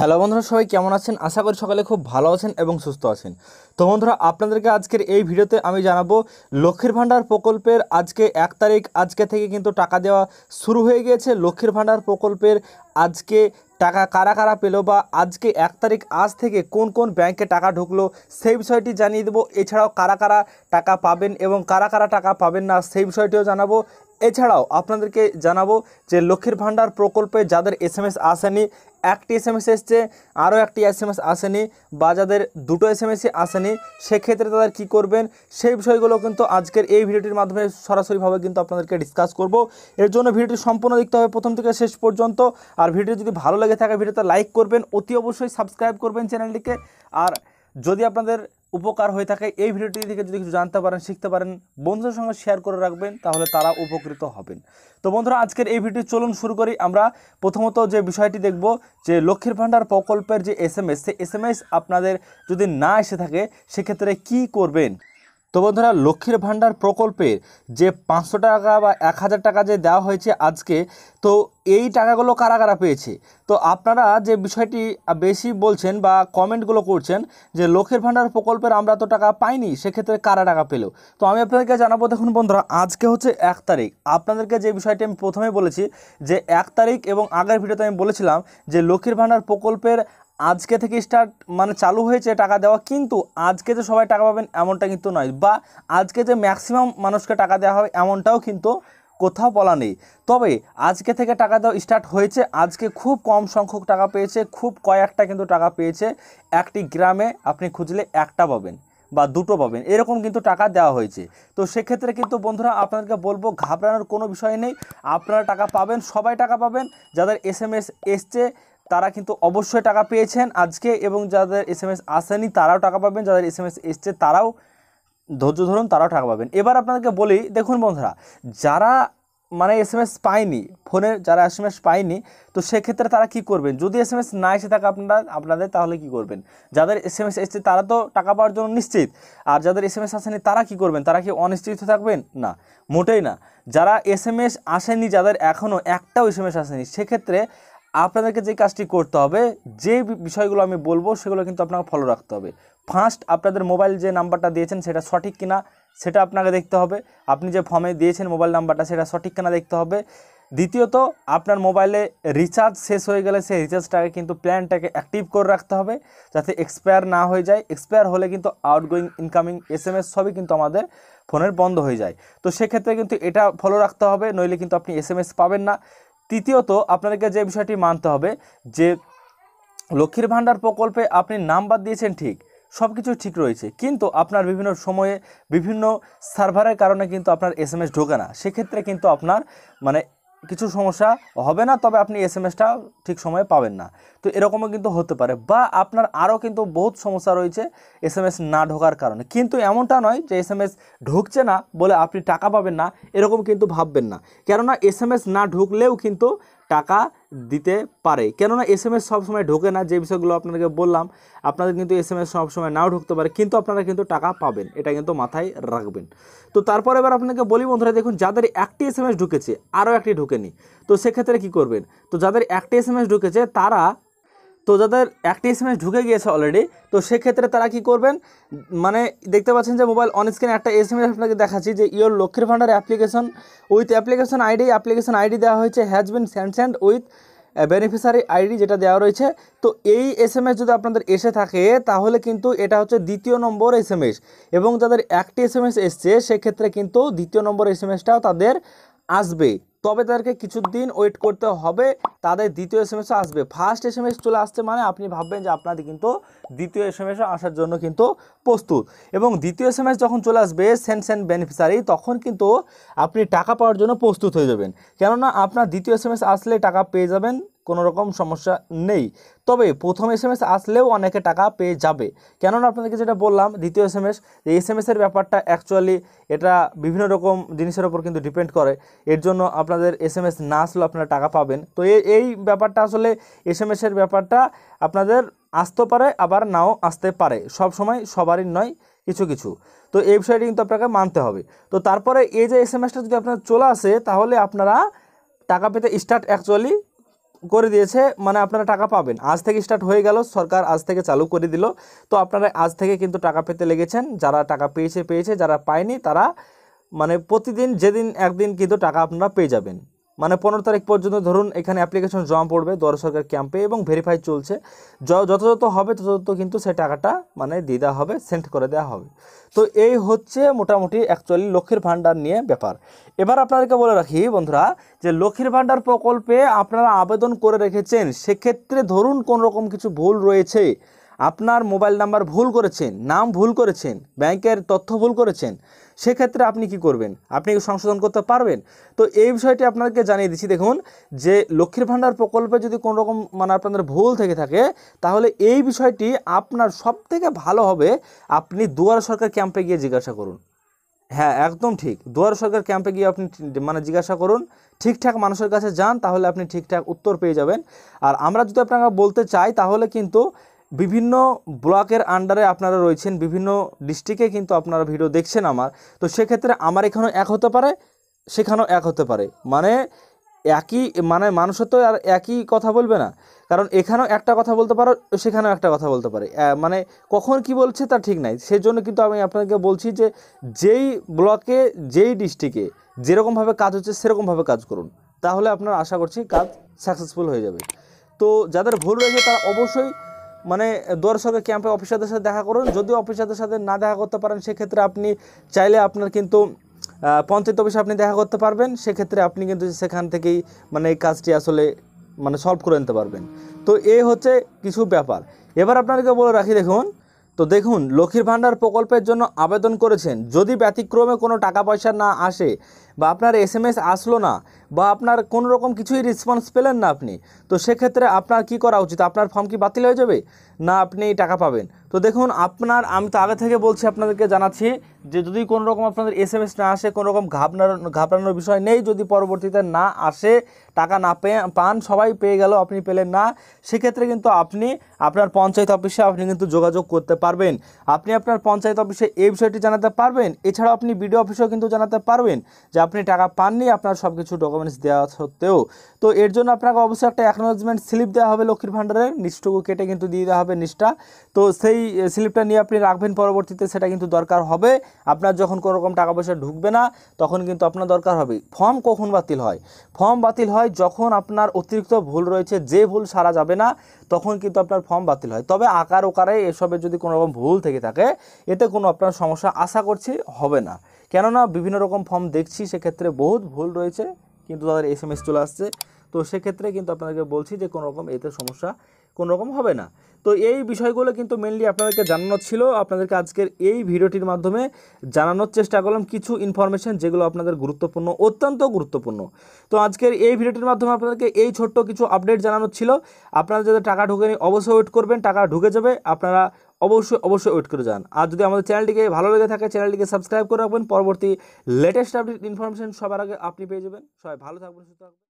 hello বন্ধুরা সবাই কেমন আছেন আশা করি সকালে খুব ভালো আছেন এবং সুস্থ আছেন তো বন্ধুরা আপনাদেরকে আজকের এই ভিডিওতে আমি জানাবো লক্ষ্মীর ভাণ্ডার প্রকল্পের আজকে এক তারিখ আজকে থেকে কিন্তু টাকা দেওয়া শুরু হয়ে গিয়েছে লক্ষ্মীর ভাণ্ডার প্রকল্পের আজকে টাকা কারা কারা পেলো বা আজকে এক তারিখ আজ থেকে কোন কোন ব্যাংকে টাকা ঢুকলো সেই বিষয়টি জানিয়ে দেবো এছাড়াও কারা কারা টাকা পাবেন এবং কারা কারা টাকা পাবেন না সেই বিষয়টিও জানাবো এছাড়াও আপনাদেরকে জানাবো যে লক্ষ্মীর ভাণ্ডার প্রকল্পে যাদের এস এম এস আসেনি একটি এস এম এস এসছে আরও একটি এস এম এস আসেনি বা যাদের দুটো এস এম এসই আসেনি সেক্ষেত্রে তাদের কি করবেন সেই বিষয়গুলো কিন্তু আজকের এই ভিডিওটির মাধ্যমে সরাসরিভাবে কিন্তু আপনাদেরকে ডিসকাস করব এর জন্য ভিডিওটি সম্পূর্ণ দেখতে হবে প্রথম থেকে শেষ পর্যন্ত আর ভিডিও যদি ভালো লেগে থাকে ভিডিওটা লাইক করবেন অতি অবশ্যই সাবস্ক্রাইব করবেন চ্যানেলটিকে আর যদি আপনাদের উপকার হয়ে থাকে এই ভিডিওটি থেকে যদি কিছু জানতে পারেন শিখতে পারেন বন্ধুদের সঙ্গে শেয়ার করে রাখবেন তাহলে তারা উপকৃত হবেন তো বন্ধুরা আজকের এই ভিডিও চলুন শুরু করি আমরা প্রথমত যে বিষয়টি দেখব যে লক্ষ্মীর ভাণ্ডার প্রকল্পের যে S M S S M S আপনাদের যদি না এসে থাকে সেক্ষেত্রে কি করবেন তো বন্ধুরা লক্ষ্মীর ভাণ্ডার প্রকল্পের যে পাঁচশো টাকা বা এক হাজার টাকা যে দেওয়া হয়েছে আজকে তো এই টাকাগুলো কারা কারা পেয়েছে তো আপনারা যে বিষয়টি বেশি বলছেন বা কমেন্টগুলো করছেন যে লক্ষ্মীর ভাণ্ডার প্রকল্পের আমরা তো টাকা পাইনি সেক্ষেত্রে কারা টাকা পেল তো আমি আপনাদেরকে জানাবো দেখুন বন্ধুরা আজকে হচ্ছে এক তারিখ আপনাদেরকে যে বিষয়টি আমি প্রথমে বলেছি যে এক তারিখ এবং আগের ভিডিওতে আমি বলেছিলাম যে লক্ষ্মীর ভাণ্ডার প্রকল্পের আজকে থেকে স্টার্ট মানে চালু হয়েছে টাকা দেওয়া কিন্তু আজকে যে সবাই টাকা পাবেন এমনটা কিন্তু নয় বা আজকে যে ম্যাক্সিমাম মানুষকে টাকা দেওয়া হবে এমনটাও কিন্তু কোথাও বলা নেই তবে আজকে থেকে টাকা দেওয়া স্টার্ট হয়েছে আজকে খুব কম সংখ্যক টাকা পেয়েছে খুব কয়েকটা কিন্তু টাকা পেয়েছে একটি গ্রামে আপনি খুঁজলে একটা পাবেন বা দুটো পাবেন এরকম কিন্তু টাকা দেওয়া হয়েছে তো সেক্ষেত্রে কিন্তু বন্ধুরা আপনাদেরকে বলবো ঘাবড়ানোর কোনো বিষয় নেই আপনারা টাকা পাবেন সবাই টাকা পাবেন যাদের এস এম এস এসছে তারা কিন্তু অবশ্যই টাকা পেয়েছেন আজকে এবং যাদের এস এম এস আসেনি তারাও টাকা পাবেন যাদের এস এম এস এসছে তারাও ধৈর্য ধরুন তারাও টাকা পাবেন এবার আপনাদেরকে বলি দেখুন বন্ধুরা যারা মানে এস এম এস পায়নি ফোনে যারা এস এম এস পায়নি তো সেক্ষেত্রে তারা কি করবেন যদি এস এম এস না এসে থাকে আপনারা আপনাদের তাহলে কি করবেন যাদের এস এম এস এসছে তারা তো টাকা পাওয়ার জন্য নিশ্চিত আর যাদের এস এম এস আসেনি তারা কি করবেন তারা কি অনিশ্চিত থাকবেন না মোটেই না যারা এস এম এস আসেনি যাদের এখনও একটাও এস এম এস আসেনি সেক্ষেত্রে আপনাদেরকে যে কাজটি করতে হবে যে বিষয়গুলো আমি বলবো সেগুলো কিন্তু আপনাকে ফলো রাখতে হবে ফার্স্ট আপনাদের মোবাইল যে নাম্বারটা দিয়েছেন সেটা সঠিক কিনা সেটা আপনাকে দেখতে হবে আপনি যে ফর্মে দিয়েছেন মোবাইল নাম্বারটা সেটা সঠিক কিনা দেখতে হবে দ্বিতীয়ত আপনার মোবাইলে রিচার্জ শেষ হয়ে গেলে সেই রিচার্জটাকে কিন্তু প্ল্যানটাকে অ্যাক্টিভ করে রাখতে হবে যাতে এক্সপায়ার না হয়ে যায় এক্সপায়ার হলে কিন্তু outgoing incoming S M S সবই কিন্তু আমাদের ফোনের বন্ধ হয়ে যায় তো সেক্ষেত্রে কিন্তু এটা ফলো রাখতে হবে নইলে কিন্তু আপনি এস এম এস পাবেন না তৃতীয়ত আপনাদেরকে যে বিষয়টি মানতে হবে যে লক্ষ্মীর ভাণ্ডার প্রকল্পে আপনি নাম্বার দিয়েছেন ঠিক সব কিছু ঠিক রয়েছে কিন্তু আপনার বিভিন্ন সময়ে বিভিন্ন সার্ভারের কারণে কিন্তু আপনার এস এম এস ঢোকে না সেক্ষেত্রে কিন্তু আপনার মানে কিছু সমস্যা হবে না তবে আপনি এস এমএসটা ঠিক সময়ে পাবেন না তো এরকমও কিন্তু হতে পারে বা আপনার আরও কিন্তু বহুত সমস্যা রয়েছে এস এম এস না ঢোকার কারণে কিন্তু এমনটা নয় যে এস এম এস ঢুকছে না বলে আপনি টাকা পাবেন না এরকম কিন্তু ভাববেন না কেননা এস এম এস না ঢুকলেও কিন্তু টাকা দিতে পারে কেননা এস এম এস সবসময় ঢোকে না যে বিষয়গুলো আপনাদেরকে বললাম আপনাদের কিন্তু এস এম এস সবসময় নাও ঢুকতে পারে কিন্তু আপনারা কিন্তু টাকা পাবেন এটা কিন্তু মাথায় রাখবেন তো তারপর এবার আপনাকে বলি বন্ধুরা দেখুন যাদের একটি এস এম এস ঢুকেছে আরও একটি ঢুকেনি তো সেক্ষেত্রে কি করবেন তো যাদের একটি এস এম এস ঢুকেছে তারা তো যাদের একটি এসএমএস ঢুকে গিয়েছে অলরেডি তো সেক্ষেত্রে তারা কি করবেন মানে দেখতে পাচ্ছেন যে মোবাইল অন স্ক্রিনে একটা এসএমএস আপনাকে দেখাচ্ছি যে ইয়োর লক্ষ্মীর ভাণ্ডার application with application ID application ID দেওয়া হয়েছে has been sent with beneficiary ID যেটা দেওয়া রয়েছে তো এই এস যদি আপনাদের এসে থাকে তাহলে কিন্তু এটা হচ্ছে দ্বিতীয় নম্বর এস এবং যাদের একটি এস এম এস এসছে সেক্ষেত্রে কিন্তু দ্বিতীয় নম্বর এস তাদের আসবে তবে তাদেরকে কিছু দিন ওয়েট করতে হবে তাদের দ্বিতীয় এস এসও আসবে ফার্স্ট এস এস চলে আসতে মানে আপনি ভাববেন যে আপনাদের কিন্তু দ্বিতীয় এস এসও আসার জন্য কিন্তু প্রস্তুত এবং দ্বিতীয় এস এস যখন চলে আসবে সেন্ট সেন্ট বেনিফিসারি তখন কিন্তু আপনি টাকা পাওয়ার জন্য প্রস্তুত হয়ে যাবেন কেননা আপনার দ্বিতীয় এস এম এস আসলে টাকা পেয়ে যাবেন কোনো রকম সমস্যা নেই তবে প্রথম এস এম এস আসলেও অনেকে টাকা পেয়ে যাবে কেননা আপনাদেরকে যেটা বললাম দ্বিতীয় এস এম এস এই এস এম এসের ব্যাপারটা অ্যাকচুয়ালি এটা বিভিন্ন রকম জিনিসের ওপর কিন্তু ডিপেন্ড করে এর জন্য আপনাদের এস এম এস না আসলেও আপনারা টাকা পাবেন তো এই ব্যাপারটা আসলে এস এম এসের ব্যাপারটা আপনাদের আসতে পারে আবার নাও আসতে পারে সব সময় সবারই নয় কিছু কিছু তো এই বিষয়টি কিন্তু আপনাকে মানতে হবে তো তারপরে এই যে এস এম এসটা যদি আপনার চলে আসে তাহলে আপনারা টাকা পেতে স্টার্ট অ্যাকচুয়ালি করে দিয়েছে মানে আপনারা টাকা পাবেন আজ থেকে স্টার্ট হয়ে গেল সরকার আজ থেকে চালু করে দিল তো আপনারা আজ থেকে কিন্তু টাকা পেতে লেগেছেন যারা টাকা পেয়েছে পেয়েছে যারা পায়নি তারা মানে প্রতিদিন যেদিন একদিন কিন্তু টাকা আপনারা পেয়ে যাবেন মানে পনেরো তারিখ পর্যন্ত ধরুন এখানে অ্যাপ্লিকেশন জমা পড়বে দর সরকার ক্যাম্পে এবং ভেরিফাই চলছে যথাযথ হবে তত কিন্তু সে টাকাটা মানে দিয়ে দেওয়া হবে সেন্ড করে দেওয়া হবে তো এই হচ্ছে মোটামুটি অ্যাকচুয়ালি লক্ষ্মীর ভাণ্ডার নিয়ে ব্যাপার এবার আপনাদেরকে বলে রাখি বন্ধুরা যে লক্ষ্মীর ভাণ্ডার প্রকল্পে আপনারা আবেদন করে রেখেছেন সেক্ষেত্রে ধরুন কোন রকম কিছু ভুল রয়েছে আপনার মোবাইল নাম্বার ভুল করেছেন নাম ভুল করেছেন ব্যাংকের তথ্য ভুল করেছেন সেক্ষেত্রে আপনি কি করবেন আপনি সংশোধন করতে পারবেন তো এই বিষয়টি আপনাকে জানিয়ে দিচ্ছি দেখুন যে লক্ষ্মীর ভাণ্ডার প্রকল্পে যদি কোনো রকম মানে আপনাদের ভুল থেকে থাকে তাহলে এই বিষয়টি আপনার সবথেকে ভালো হবে আপনি দুয়ার সরকার ক্যাম্পে গিয়ে জিজ্ঞাসা করুন হ্যাঁ একদম ঠিক দুয়ার সরকার ক্যাম্পে গিয়ে আপনি মানে জিজ্ঞাসা করুন ঠিকঠাক মানুষের কাছে যান তাহলে আপনি ঠিকঠাক উত্তর পেয়ে যাবেন আর আমরা যদি আপনাকে বলতে চাই তাহলে কিন্তু বিভিন্ন ব্লকের আন্ডারে আপনারা রয়েছেন বিভিন্ন ডিস্ট্রিক্টে কিন্তু আপনারা ভিডিও দেখছেন আমার তো সেক্ষেত্রে আমার এখানেও এক হতে পারে সেখানেও এক হতে পারে মানে একই মানে মানুষের তো আর একই কথা বলবে না কারণ এখানেও একটা কথা বলতে পারো সেখানেও একটা কথা বলতে পারে মানে কখন কি বলছে তা ঠিক নাই সেই জন্য কিন্তু আমি আপনাকে বলছি যে যেই ব্লকে যেই ডিস্ট্রিক্টে যেরকমভাবে কাজ হচ্ছে সেরকমভাবে কাজ করুন তাহলে আপনার আশা করছি কাজ সাকসেসফুল হয়ে যাবে তো যাদের ভুল রয়েছে তারা অবশ্যই মানে দর্শকের ক্যাম্পে অফিসারদের সাথে দেখা করুন যদি অফিসারদের সাথে না দেখা করতে পারেন সেক্ষেত্রে আপনি চাইলে আপনার কিন্তু পঞ্চায়েত অফিসে আপনি দেখা করতে পারবেন সেক্ষেত্রে আপনি কিন্তু সেখান থেকেই মানে এই কাজটি আসলে মানে সলভ করে নিতে পারবেন তো এ হচ্ছে কিছু ব্যাপার এবার আপনাদেরকে বলে রাখি দেখুন তো দেখুন লক্ষ্মীর ভাণ্ডার প্রকল্পের জন্য আবেদন করেছেন যদি ব্যতিক্রমে কোনো টাকা পয়সা না আসে বা আপনার এস এম এস আসলো না বা আপনার কোনো রকম কিছুই রেসপন্স পেলেন না আপনি তো সেক্ষেত্রে আপনার কি করা উচিত আপনার ফর্ম কি বাতিল হয়ে যাবে না আপনি টাকা পাবেন তো দেখুন আপনার আমি তো আগে থেকে বলছি আপনাদেরকে জানাচ্ছি যে যদি কোনো রকম আপনাদের এস এম এস না আসে কোনো রকম ঘাবড়ানো ঘাবড়ানোর বিষয় নেই যদি পরবর্তীতে না আসে টাকা না পেয়ে পান সবাই পেয়ে গেল আপনি পেলেন না সেক্ষেত্রে কিন্তু আপনি আপনার পঞ্চায়েত অফিসে আপনি কিন্তু যোগাযোগ করতে পারবেন আপনি আপনার পঞ্চায়েত অফিসে এই বিষয়টি জানাতে পারবেন এছাড়াও আপনি বিডিও অফিসেও কিন্তু জানাতে পারবেন যে আপনি টাকা পাননি আপনার সব কিছু ডকুমেন্টস দেওয়া সত্ত্বেও তো এর জন্য আপনাকে অবশ্যই একটা অ্যাকনোলজমেন্ট স্লিপ দেওয়া হবে লক্ষ্মীর ভাণ্ডারের নিষ্ঠুকু কেটে কিন্তু দিয়ে দেওয়া হবে নিষ্ঠা তো সেই স্লিপটা নিয়ে আপনি রাখবেন পরবর্তীতে সেটা কিন্তু দরকার হবে আপনার যখন কোনোরকম টাকা পয়সা ঢুকবে না তখন কিন্তু আপনার দরকার হবে ফর্ম কখন বাতিল হয় ফর্ম বাতিল হয় যখন আপনার অতিরিক্ত ভুল রয়েছে যে ভুল সারা যাবে না তখন কিন্তু আপনার ফর্ম বাতিল হয় তবে আকার ওকারে এসবের যদি কোনোরকম ভুল থেকে থাকে এতে কোনো আপনার সমস্যা আশা করছি হবে না কেননা বিভিন্ন রকম ফর্ম দেখছি সেক্ষেত্রে বহুত ভুল রয়েছে কিন্তু তাদের এস এম এস চলে আসছে তো সেক্ষেত্রে কিন্তু আপনাদেরকে বলছি যে কোনো রকম এতে সমস্যা কোনো রকম হবে না তো এই বিষয়গুলো কিন্তু মেনলি আপনাদেরকে জানানো ছিল আপনাদেরকে আজকের এই ভিডিওটির মাধ্যমে জানানোর চেষ্টা করলাম কিছু ইনফরমেশান যেগুলো আপনাদের গুরুত্বপূর্ণ অত্যন্ত গুরুত্বপূর্ণ তো আজকের এই ভিডিওটির মাধ্যমে আপনাদেরকে এই ছোট্ট কিছু আপডেট জানানো ছিল আপনারা যাদের টাকা ঢুকেনি অবশ্যই ওয়েট করবেন টাকা ঢুকে যাবে আপনারা অবশ্যই অবশ্যই ওয়েট করে যান আর যদি আমাদের চ্যানেলটিকে ভালো লেগে থাকে চ্যানেলটিকে সাবস্ক্রাইব করে রাখবেন পরবর্তী লেটেস্ট আপডেট ইনফরমেশন সবার আগে আপনি পেয়ে যাবেন সবাই ভালো থাকবেন সুস্থ থাকবেন